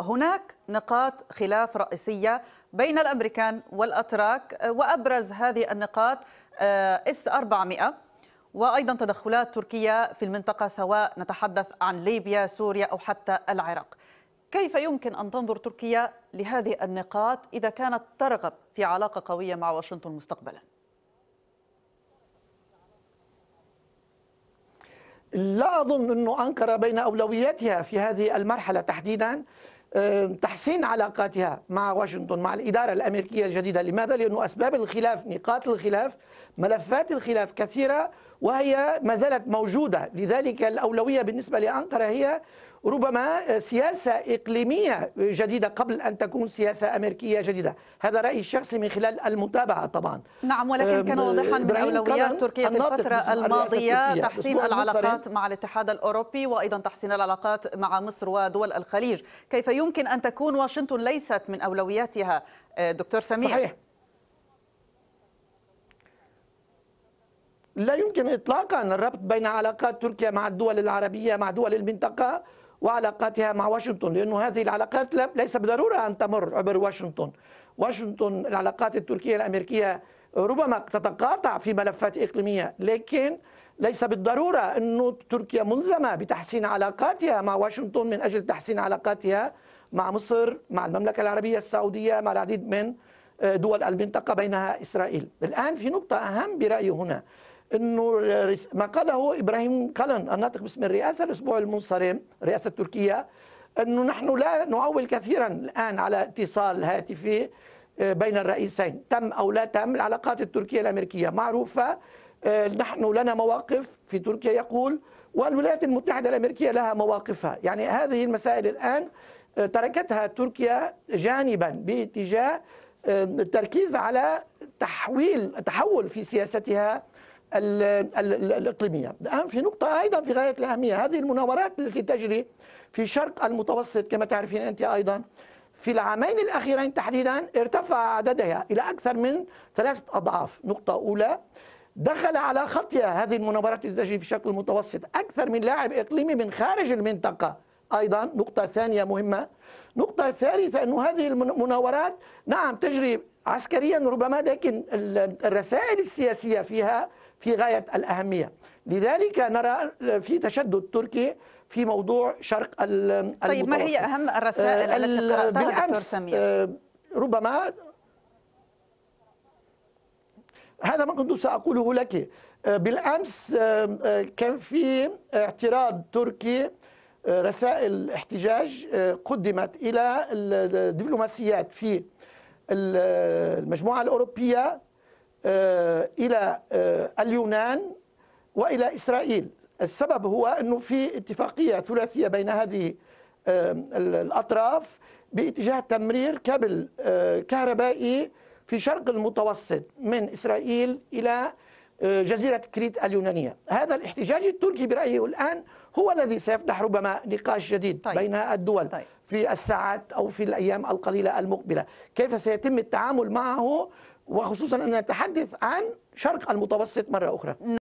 هناك نقاط خلاف رئيسية بين الأمريكان والأتراك آه، وأبرز هذه النقاط آه، اس 400 وأيضا تدخلات تركيا في المنطقة سواء نتحدث عن ليبيا سوريا أو حتى العراق كيف يمكن أن تنظر تركيا لهذه النقاط إذا كانت ترغب في علاقة قوية مع واشنطن مستقبلاً؟ لا أظن أنه أنكرة بين أولوياتها في هذه المرحلة تحديدا تحسين علاقاتها مع واشنطن مع الإدارة الأمريكية الجديدة لماذا؟ لأنه أسباب الخلاف نقاط الخلاف ملفات الخلاف كثيرة وهي ما زالت موجودة لذلك الأولوية بالنسبة لأنقرة هي ربما سياسة إقليمية جديدة قبل أن تكون سياسة أمريكية جديدة هذا رأيي الشخصي من خلال المتابعة طبعا نعم ولكن كان واضحا من أولويات تركيا في الفترة الماضية تحسين العلاقات مع الاتحاد الأوروبي وأيضا تحسين العلاقات مع مصر ودول الخليج كيف يمكن أن تكون واشنطن ليست من أولوياتها آه، دكتور سمير صحيح لا يمكن إطلاقا الربط بين علاقات تركيا مع الدول العربية مع دول المنطقة وعلاقاتها مع واشنطن لأنه هذه العلاقات ليس بالضرورة أن تمر عبر واشنطن واشنطن العلاقات التركية الأمريكية ربما تتقاطع في ملفات إقليمية لكن ليس بالضرورة أن تركيا ملزمة بتحسين علاقاتها مع واشنطن من أجل تحسين علاقاتها مع مصر مع المملكة العربية السعودية مع العديد من آه، دول المنطقة بينها إسرائيل الآن في نقطة أهم برأيي هنا انه ما قاله ابراهيم كلن الناطق باسم الرئاسه الاسبوع المنصرم رئاسه تركيا انه نحن لا نعول كثيرا الان على اتصال هاتفي آه، بين الرئيسين تم او لا تم العلاقات التركيه الامريكيه معروفه آه، نحن لنا مواقف في تركيا يقول والولايات المتحده الامريكيه لها مواقفها يعني هذه المسائل الان آه، تركتها تركيا جانبا باتجاه التركيز على تحويل تحول في سياستها الإقليمية الآن في نقطة أيضا في غاية الأهمية هذه المناورات التي تجري في شرق المتوسط كما تعرفين أنت أيضا في العامين الأخيرين تحديدا ارتفع عددها إلى أكثر من ثلاثة أضعاف نقطة أولى دخل على خطية هذه المناورات التي تجري في شرق المتوسط أكثر من لاعب إقليمي من خارج المنطقة أيضا نقطة ثانية مهمة نقطة ثالثة أن هذه المناورات نعم تجري عسكريا ربما لكن الرسائل السياسية فيها في غاية الأهمية لذلك نرى آه، في تشدد تركي في موضوع شرق المتوسط طيب ما هي أهم الرسائل آه، التي قرأتها بالأمس سمير؟ آه، ربما هذا ما كنت سأقوله لك بالأمس كان في اعتراض تركي رسائل احتجاج قدمت إلى الدبلوماسيات في المجموعة الأوروبية آه، إلى آه، اليونان وإلى إسرائيل السبب هو أنه في اتفاقية ثلاثية بين هذه آه، الأطراف باتجاه تمرير كابل كهربائي في شرق المتوسط من إسرائيل إلى جزيرة كريت اليونانية هذا الاحتجاج التركي برأيه الآن هو الذي سيفتح ربما نقاش جديد طيب. بين الدول طيب. في الساعات أو في الأيام القليلة المقبلة كيف سيتم التعامل معه وخصوصا أن نتحدث عن شرق المتوسط مرة أخرى